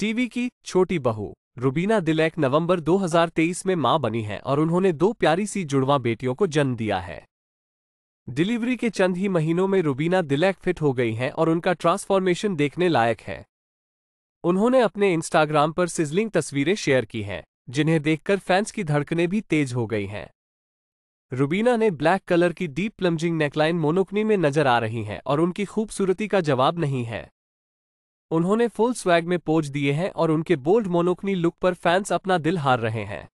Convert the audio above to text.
TV की छोटी बहू रुबीना दिलैक नवंबर 2023 में मां बनी है और उन्होंने दो प्यारी सी जुड़वा बेटियों को जन्म दिया है डिलीवरी के चंद ही महीनों में रुबीना दिलैक फिट हो गई हैं और उनका ट्रांसफॉर्मेशन देखने लायक है उन्होंने अपने इंस्टाग्राम पर सिजलिंग तस्वीरें शेयर की हैं जिन्हें देखकर फैंस की धड़कने भी तेज हो गई हैं रुबीना ने ब्लैक कलर की डीप प्लम्जिंग नेकलाइन मोनोकनी में नजर आ रही हैं और उनकी खूबसूरती का जवाब नहीं है उन्होंने फुल स्वैग में पोज दिए हैं और उनके बोल्ड मोनोकनी लुक पर फैंस अपना दिल हार रहे हैं